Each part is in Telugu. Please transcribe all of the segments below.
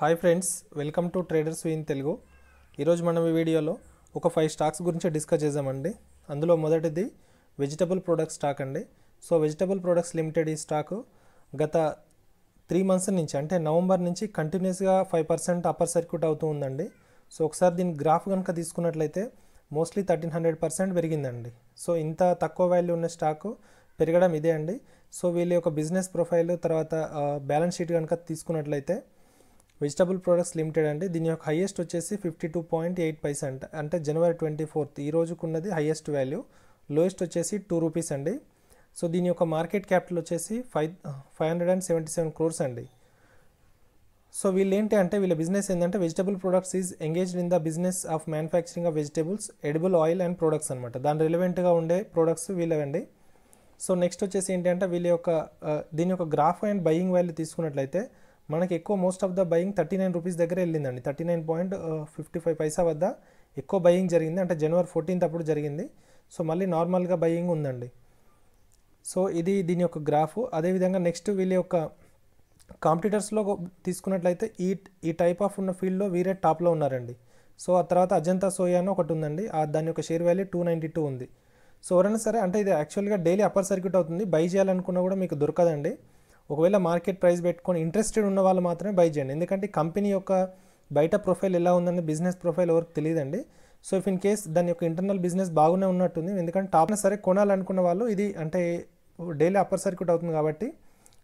hi friends welcome to traders in Telugu ఈరోజు మనం ఈ వీడియోలో ఒక ఫైవ్ స్టాక్స్ గురించి డిస్కస్ చేద్దామండి అందులో మొదటిది వెజిటబుల్ ప్రొడక్ట్స్ స్టాక్ అండి సో వెజిటబుల్ ప్రొడక్ట్స్ లిమిటెడ్ ఈ స్టాక్ గత త్రీ మంత్స్ నుంచి అంటే నవంబర్ నుంచి కంటిన్యూస్గా ఫైవ్ పర్సెంట్ అప్పర్ సర్క్యూట్ అవుతూ ఉందండి సో ఒకసారి దీని గ్రాఫ్ కనుక తీసుకున్నట్లయితే మోస్ట్లీ థర్టీన్ హండ్రెడ్ పర్సెంట్ పెరిగిందండి సో ఇంత తక్కువ వాల్యూ ఉన్న స్టాకు పెరగడం ఇదే అండి సో వీళ్ళ యొక్క బిజినెస్ ప్రొఫైల్ తర్వాత బ్యాలెన్స్ షీట్ కనుక తీసుకున్నట్లయితే వెజిటబుల్ ప్రొడక్ట్స్ లిమిటెడ్ అంటే దీని యొక్క హైయెస్ట్ వచ్చేసి fifty two point eight paise అంటే జనవరి ట్వంటీ ఫోర్త్ ఈ రోజుకున్నది హైయెస్ట్ వాల్యూ లోయెస్ట్ వచ్చేసి టూ రూపీస్ అండి సో దీని యొక్క మార్కెట్ క్యాపిటల్ వచ్చేసి five five hundred and seventy seven crores అండి సో వీళ్ళు ఏంటి అంటే వీళ్ళ బిజినెస్ ఏంటంటే vegetable products is engaged in the business of manufacturing of vegetables edible oil and products అనమాట దాని రిలవెంట్గా ఉండే ప్రొడక్ట్స్ వీళ్ళవండి సో నెక్స్ట్ వచ్చేసి ఏంటంటే వీళ్ళ యొక్క uh, దీని యొక్క గ్రాఫ్ అండ్ బయింగ్ వాల్యూ తీసుకున్నట్లయితే మనకి ఎక్కువ most of the buying thirty nine rupees దగ్గర వెళ్ళిందండి thirty nine point fifty five paisa వద్ద ఎక్కువ బయింగ్ జరిగింది అంటే జనవరి ఫోర్టీన్త్ అప్పుడు జరిగింది సో మళ్ళీ నార్మల్గా బయింగ్ ఉందండి సో ఇది దీని యొక్క గ్రాఫ్ అదేవిధంగా నెక్స్ట్ వీళ్ళ యొక్క కాంపిటీటర్స్లో తీసుకున్నట్లయితే ఈ ఈ టైప్ ఆఫ్ ఉన్న ఫీల్డ్లో వీరే టాప్లో ఉన్నారండి సో ఆ తర్వాత అజంతా సోయా అని ఒకటి ఉందండి దాని యొక్క share value two ninety two ఉంది సో ఎవరైనా సరే అంటే ఇది యాక్చువల్గా డైలీ అప్పర్ సర్క్యూట్ అవుతుంది బై చేయాలనుకున్నా కూడా మీకు దొరకదండి ఒకవేళ మార్కెట్ ప్రైస్ పెట్టుకొని ఇంట్రెస్టెడ్ ఉన్న వాళ్ళు మాత్రమే బై చేయండి ఎందుకంటే కంపెనీ యొక్క బయట ప్రొఫైల్ ఎలా ఉందని బిజినెస్ ప్రొఫైల్ ఎవరికి తెలియదండి సో ఇఫ్ ఇన్ కేస్ దాని యొక్క ఇంటర్నల్ బిజినెస్ బాగానే ఉన్నట్టుంది ఎందుకంటే టాప్న సరే కొనాలనుకున్న వాళ్ళు ఇది అంటే డైలీ అప్పర్ సర్క్యూట్ అవుతుంది కాబట్టి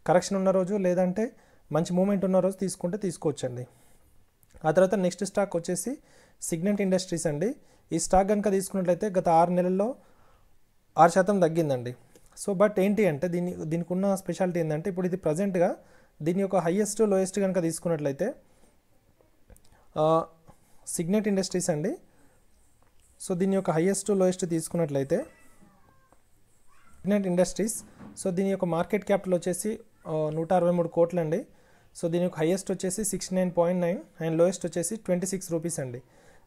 కరెక్షన్ ఉన్న రోజు లేదంటే మంచి మూమెంట్ ఉన్న రోజు తీసుకుంటే తీసుకోవచ్చండి ఆ తర్వాత నెక్స్ట్ స్టాక్ వచ్చేసి సిగ్నెంట్ ఇండస్ట్రీస్ అండి ఈ స్టాక్ కనుక తీసుకున్నట్లయితే గత ఆరు నెలల్లో ఆరు శాతం తగ్గిందండి సో బట్ ఏంటి అంటే దీని దీనికి ఉన్న స్పెషాలిటీ ఏంటంటే ఇప్పుడు ఇది ప్రజెంట్గా దీని యొక్క హయ్యెస్ట్ లోయెస్ట్ కనుక తీసుకున్నట్లయితే సిగ్నెట్ ఇండస్ట్రీస్ అండి సో దీని యొక్క హయ్యెస్ట్ లోయెస్ట్ తీసుకున్నట్లయితే సిగ్నెట్ ఇండస్ట్రీస్ సో దీని యొక్క మార్కెట్ క్యాపిటల్ వచ్చేసి నూట అరవై మూడు కోట్లండి సో దీని యొక్క హయ్యెస్ట్ వచ్చేసి sixty nine point nine and lowest వచ్చేసి ట్వంటీ సిక్స్ రూపీస్ అండి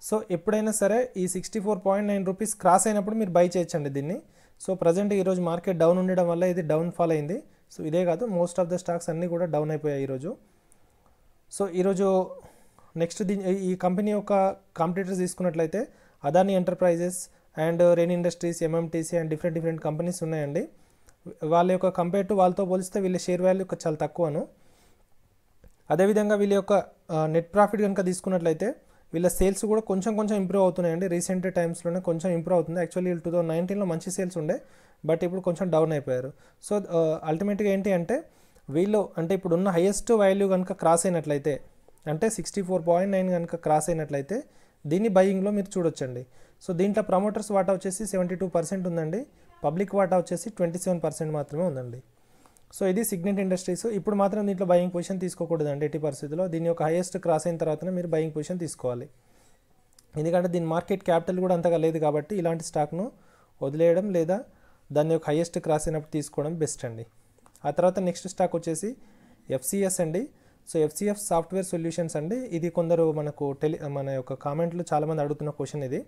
సో ఎప్పుడైనా సరే ఈ sixty four point nine rupees cross అయినప్పుడు మీరు బై చేయొచ్చండి దీన్ని సో ప్రజెంట్ ఈరోజు మార్కెట్ డౌన్ ఉండడం వల్ల ఇది డౌన్ ఫాల్ అయింది సో ఇదే కాదు మోస్ట్ ఆఫ్ ద స్టాక్స్ అన్నీ కూడా డౌన్ అయిపోయాయి ఈరోజు సో ఈరోజు నెక్స్ట్ దీని ఈ కంపెనీ యొక్క కాంపిటీటర్స్ తీసుకున్నట్లయితే Adani enterprises and Rain industries MMTC and different different companies ఉన్నాయండి వాళ్ళ యొక్క కంపేర్ టు వాళ్ళతో పోలిస్తే వీళ్ళ షేర్ వాల్యూ చాలా తక్కువను అదేవిధంగా వీళ్ళ యొక్క నెట్ ప్రాఫిట్ కనుక తీసుకున్నట్లయితే వీళ్ళ సేల్స్ కూడా కొంచెం కొంచెం ఇంప్రూవ్ అవుతున్నాయండి రీసెంట్ టైమ్స్లోనే కొంచెం ఇంప్రూవ్ అవుతుంది యాక్చువల్లీ టూ థౌసండ్ నైన్టీన్లో మంచి సేల్స్ ఉండే బట్ ఇప్పుడు కొంచెం డౌన్ అయిపోయారు సో అల్టిమేట్గా ఏంటి అంటే వీళ్ళు అంటే ఇప్పుడు ఉన్న హైయెస్ట్ వాల్యూ కనుక క్రాస్ అయినట్లయితే అంటే సిక్స్టీ ఫోర్ పాయింట్ నైన్ కనుక క్రాస్ అయినట్లయితే దీన్ని బయింగ్లో మీరు చూడొచ్చండి సో దీంట్లో ప్రమోటర్స్ వాటా వచ్చేసి సెవెంటీ టూ పర్సెంట్ ఉందండి పబ్లిక్ వాటా వచ్చేసి ట్వంటీ సెవెన్ పర్సెంట్ మాత్రమే ఉందండి సో ఇది సిగ్నెంట్ ఇండస్ట్రీస్ ఇప్పుడు మాత్రం దీంట్లో బయింగ్ పొజిషన్ తీసుకోకూడదండి ఎట్టి పరిస్థితుల్లో దీని యొక్క హైయెస్ట్ క్రాస్ అయిన తర్వాతనే మీరు బయింగ్ పొజిషన్ తీసుకోవాలి ఎందుకంటే దీని మార్కెట్ క్యాపిటల్ కూడా అంతగా లేదు కాబట్టి ఇలాంటి స్టాక్ను వదిలేయడం లేదా దాని యొక్క హైయెస్ట్ క్రాస్ అయినప్పుడు తీసుకోవడం బెస్ట్ అండి ఆ తర్వాత నెక్స్ట్ స్టాక్ వచ్చేసి ఎఫ్సిఎస్ అండి సో ఎఫ్సిఎఫ్ సాఫ్ట్వేర్ సొల్యూషన్స్ అండి ఇది కొందరు మనకు టెలి మన యొక్క కామెంట్లు చాలామంది అడుగుతున్న క్వశ్చన్ ఇది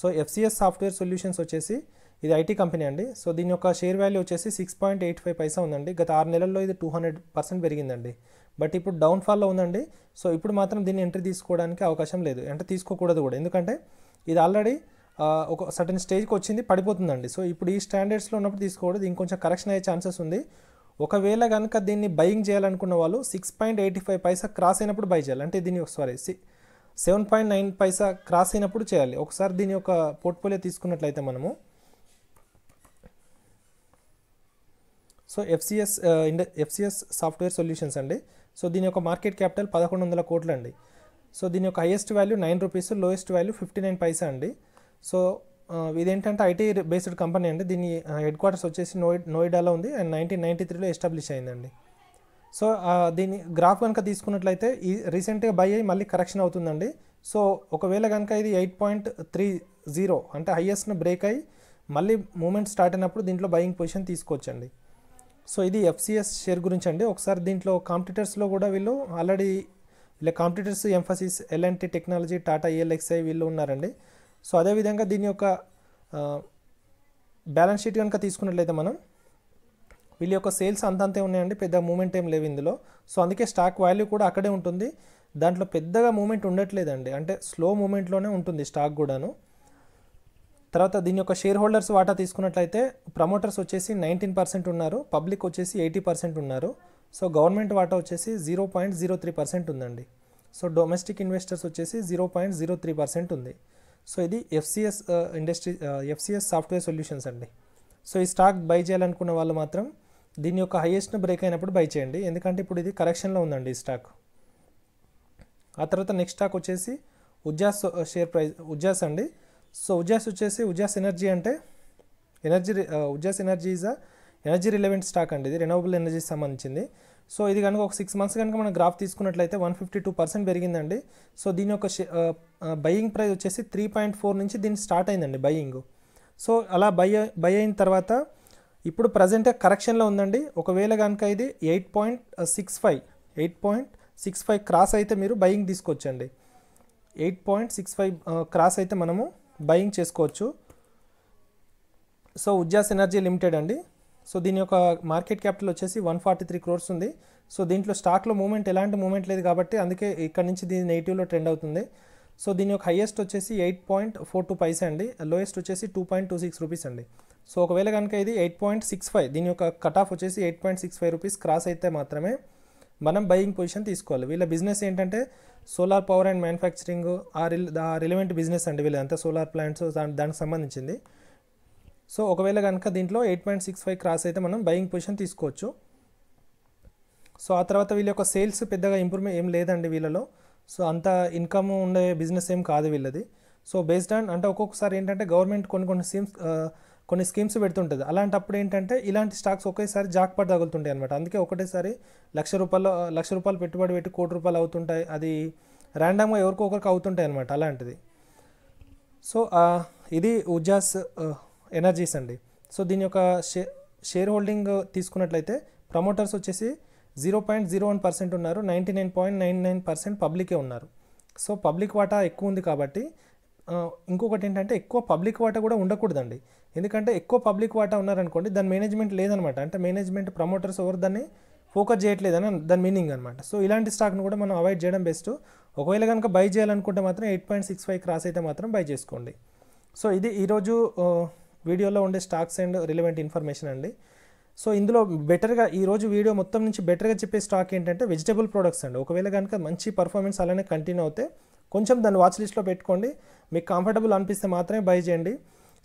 సో ఎఫ్సిఎస్ సాఫ్ట్వేర్ సొల్యూషన్స్ వచ్చేసి ఇది ఐటీ కంపెనీ అండి సో దీని యొక్క షేర్ వాల్యూ వచ్చేసి six point eight five paisa ఉందండి గత ఆరు నెలల్లో ఇది టూ హండ్రెడ్ పర్సెంట్ పెరిగిందండి బట్ ఇప్పుడు డౌన్ఫాల్లో ఉందండి సో ఇప్పుడు మాత్రం దీన్ని ఎంట్రీ తీసుకోవడానికి అవకాశం లేదు ఎంట్రీ తీసుకోకూడదు కూడా ఎందుకంటే ఇది ఆల్రెడీ ఒక సర్టన్ స్టేజ్కి వచ్చింది పడిపోతుందండి సో ఇప్పుడు ఈ స్టాండర్డ్స్లో ఉన్నప్పుడు తీసుకోకూడదు ఇంకొంచెం కరెక్షన్ అయ్యే ఛాన్సెస్ ఉంది ఒకవేళ కనుక దీన్ని బయింగ్ చేయాలనుకున్న వాళ్ళు six point eighty five paisa cross అయినప్పుడు బై చేయాలి అంటే దీని sorry seven point nine paisa cross అయినప్పుడు చేయాలి ఒకసారి దీని యొక్క పోర్ట్ఫోలియో తీసుకున్నట్లయితే మనము సో ఎఫ్సిఎస్ ఇండ ఎఫ్సిఎస్ సాఫ్ట్వేర్ సొల్యూషన్స్ అండి సో దీని యొక్క మార్కెట్ క్యాపిటల్ పదకొండు వందల కోట్లు అండి సో దీని యొక్క highest value nine rupees lowest value fifty nine paisa అండి సో ఇదేంటంటే ఐటీ బేస్డ్ కంపెనీ అండి దీని హెడ్ క్వార్టర్స్ వచ్చేసి నోయి నోయిడాలో ఉంది అండ్ నైన్టీన్ నైంటీ త్రీలో ఎస్టాబ్లిష్ అయిందండి సో దీని గ్రాఫ్ కనుక తీసుకున్నట్లయితే ఈ రీసెంట్గా బై అయ్యి మళ్ళీ కరెక్షన్ అవుతుందండి సో ఒకవేళ కనుక ఇది ఎయిట్ పాయింట్ త్రీ జీరో అంటే హయ్యెస్ట్ను బ్రేక్ అయ్యి మళ్ళీ మూమెంట్ స్టార్ట్ అయినప్పుడు దీంట్లో బయింగ్ పొజిషన్ తీసుకోవచ్చండి సో ఇది ఎఫ్సిఎస్ షేర్ గురించి అండి ఒకసారి దీంట్లో కాంపిటీటర్స్లో కూడా వీళ్ళు ఆల్రెడీ వీళ్ళ competitors Mphasis LNT technology Tata ELXSI వీళ్ళు ఉన్నారండి సో అదేవిధంగా దీని యొక్క బ్యాలెన్స్ షీట్ కనుక తీసుకున్నట్లయితే మనం వీళ్ళ యొక్క సేల్స్ అంతంతే ఉన్నాయండి పెద్ద మూమెంట్ ఏం లేవు ఇందులో సో అందుకే స్టాక్ వాల్యూ కూడా అక్కడే ఉంటుంది దాంట్లో పెద్దగా మూమెంట్ ఉండట్లేదండి అంటే స్లో మూమెంట్లోనే ఉంటుంది స్టాక్ కూడాను తర్వాత దీని యొక్క షేర్ హోల్డర్స్ వాటా తీసుకున్నట్లయితే ప్రమోటర్స్ వచ్చేసి నైన్టీన్ పర్సెంట్ ఉన్నారు పబ్లిక్ వచ్చేసి ఎయిటీ పర్సెంట్ ఉన్నారు సో గవర్నమెంట్ వాటా వచ్చేసి zero point zero three percent ఉందండి సో డొమెస్టిక్ ఇన్వెస్టర్స్ వచ్చేసి zero point zero three percent ఉంది సో ఇది FCS industry FCS software solutions అండి సో ఈ స్టాక్ బై చేయాలనుకున్న వాళ్ళు మాత్రం దీని యొక్క హైయెస్ట్ బ్రేక్ అయినప్పుడు బై చేయండి ఎందుకంటే ఇప్పుడు ఇది కరెక్షన్లో ఉందండి ఈ స్టాక్ ఆ తర్వాత నెక్స్ట్ స్టాక్ వచ్చేసి ఉజ్జాస్ షేర్ ప్రైస్ ఉజ్జాస్ అండి సో ఉజాస్ వచ్చేసి ఉజాస్ ఎనర్జీ అంటే energy Ujaas energy is a energy relevant stock అండి ఇది రెనోబుల్ ఎనర్జీకి సంబంధించింది సో ఇది కనుక ఒక సిక్స్ మంత్స్ కనుక మనం గ్రాఫ్ తీసుకున్నట్లయితే వన్ ఫిఫ్టీ టూ పర్సెంట్ పెరిగిందండి సో దీని యొక్క బయ్యింగ్ ప్రైస్ వచ్చేసి త్రీ పాయింట్ ఫోర్ నుంచి దీన్ని స్టార్ట్ అయిందండి బయ్యింగ్ సో అలా బై బై అయిన తర్వాత ఇప్పుడు ప్రజెంట్ కరెక్షన్లో ఉందండి ఒకవేళ కనుక ఇది eight point six five eight point six five cross అయితే మీరు బయ్యింగ్ తీసుకోవచ్చండి eight point six five cross అయితే మనము బయింగ్ చేసుకోవచ్చు సో ఉజ్జాస్ ఎనర్జీ లిమిటెడ్ అండి సో దీని యొక్క మార్కెట్ క్యాపిటల్ వచ్చేసి వన్ ఫార్టీ త్రీ క్రోర్స్ ఉంది సో దీంట్లో స్టాక్లో మూమెంట్ ఎలాంటి మూమెంట్ లేదు కాబట్టి అందుకే ఇక్కడ నుంచి దీని నెగిటివ్లో ట్రెండ్ అవుతుంది సో దీని యొక్క హైయెస్ట్ వచ్చేసి eight point four two paise అండి లోయెస్ట్ వచ్చేసి two point two six rupees అండి సో ఒకవేళ కనుక ఇది ఎయిట్ పాయింట్ సిక్స్ ఫైవ్ దీని యొక్క కట్ ఆఫ్ వచ్చేసి eight point six five rupees cross అయితే మాత్రమే మనం బయింగ్ పొజిషన్ తీసుకోవాలి వీళ్ళ బిజినెస్ ఏంటంటే సోలార్ పవర్ అండ్ మ్యానుఫ్యాక్చరింగ్ ఆ రిల్ రిలవెంట్ బిజినెస్ అండి వీళ్ళంతా సోలార్ ప్లాంట్స్ దానికి సంబంధించింది సో ఒకవేళ కనుక దీంట్లో eight point six five cross అయితే మనం బయింగ్ పొజిషన్ తీసుకోవచ్చు సో ఆ తర్వాత వీళ్ళ యొక్క సేల్స్ పెద్దగా ఇంప్రూవ్మెంట్ ఏం లేదండి వీళ్ళలో సో అంత ఇన్కమ్ ఉండే బిజినెస్ ఏం కాదు వీళ్ళది సో బేస్డ్ ఆన్ అంటే ఒక్కొక్కసారి ఏంటంటే గవర్నమెంట్ కొన్ని కొన్ని స్కీమ్స్ కొన్ని స్కీమ్స్ పెడుతుంటుంది అలాంటప్పుడు ఏంటంటే ఇలాంటి స్టాక్స్ ఒకేసారి జాక్ జాక్పాట్ తగులుతుంటాయి అనమాట అందుకే ఒకటేసారి లక్ష రూపాయలు లక్ష రూపాయలు పెట్టుబడి పెట్టి కోటి రూపాయలు అవుతుంటాయి అది ర్యాండమ్గా ఎవరికొకరికి అవుతుంటాయి అనమాట అలాంటిది సో ఇది ఉజాస్ ఎనర్జీస్ అండి సో దీని యొక్క షే షేర్ హోల్డింగ్ తీసుకున్నట్లయితే ప్రమోటర్స్ వచ్చేసి zero point zero one percent ఉన్నారు ninety nine point nine nine percent పబ్లికే ఉన్నారు సో పబ్లిక్ వాటా ఎక్కువ ఉంది కాబట్టి ఇంకొకటి ఏంటంటే ఎక్కువ పబ్లిక్ వాటా కూడా ఉండకూడదండి ఎందుకంటే ఎక్కువ పబ్లిక్ వాటా ఉన్నారనుకోండి దాని మేనేజ్మెంట్ లేదనమాట అంటే మేనేజ్మెంట్ ప్రమోటర్స్ ఎవరు దాన్ని ఫోకస్ చేయట్లేదని దాని మీనింగ్ అనమాట సో ఇలాంటి స్టాక్ను కూడా మనం అవాయిడ్ చేయడం బెస్ట్ ఒకవేళ కనుక బై చేయాలనుకుంటే మాత్రం eight point six five cross అయితే మాత్రం బై చేసుకోండి సో ఇది ఈరోజు వీడియోలో ఉండే స్టాక్స్ అండ్ రిలవెంట్ ఇన్ఫర్మేషన్ అండి సో ఇందులో బెటర్గా ఈరోజు వీడియో మొత్తం నుంచి బెటర్గా చెప్పే స్టాక్ ఏంటంటే వెజిటబుల్ ప్రొడక్ట్స్ అండి ఒకవేళ కనుక మంచి పర్ఫార్మెన్స్ అలానే కంటిన్యూ అవుతే కొంచెం దాన్ని వాచ్ లిస్ట్లో పెట్టుకోండి మీకు కంఫర్టబుల్ అనిపిస్తే మాత్రమే బై చేయండి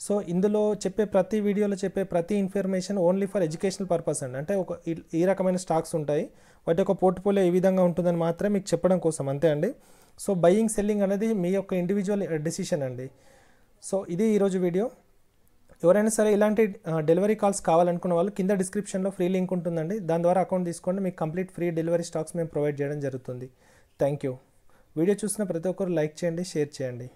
సో ఇందులో చెప్పే ప్రతి వీడియోలో చెప్పే ప్రతి information only for educational purpose అండి అంటే ఒక ఈ రకమైన స్టాక్స్ ఉంటాయి వాటి యొక్క పోర్ట్ఫోలియో ఏ విధంగా ఉంటుందని మాత్రమే మీకు చెప్పడం కోసం అంతే అండి సో బయ్యింగ్ సెల్లింగ్ అనేది మీ యొక్క ఇండివిజువల్ డెసిషన్ eh, అండి సో ఇది ఈరోజు వీడియో ఎవరైనా సరే ఇలాంటి డెలివరీ కాల్స్ కావాలనుకున్న వాళ్ళు కింద డిస్క్రిప్షన్లో ఫ్రీ లింక్ ఉంటుందండి దాని ద్వారా అకౌంట్ తీసుకోండి మీకు కంప్లీట్ ఫ్రీ డెలివరీ స్టాక్స్ మేము ప్రొవైడ్ చేయడం జరుగుతుంది థ్యాంక్ యూ వీడియో చూసిన ప్రతి ఒక్కరు లైక్ చేయండి షేర్ చేయండి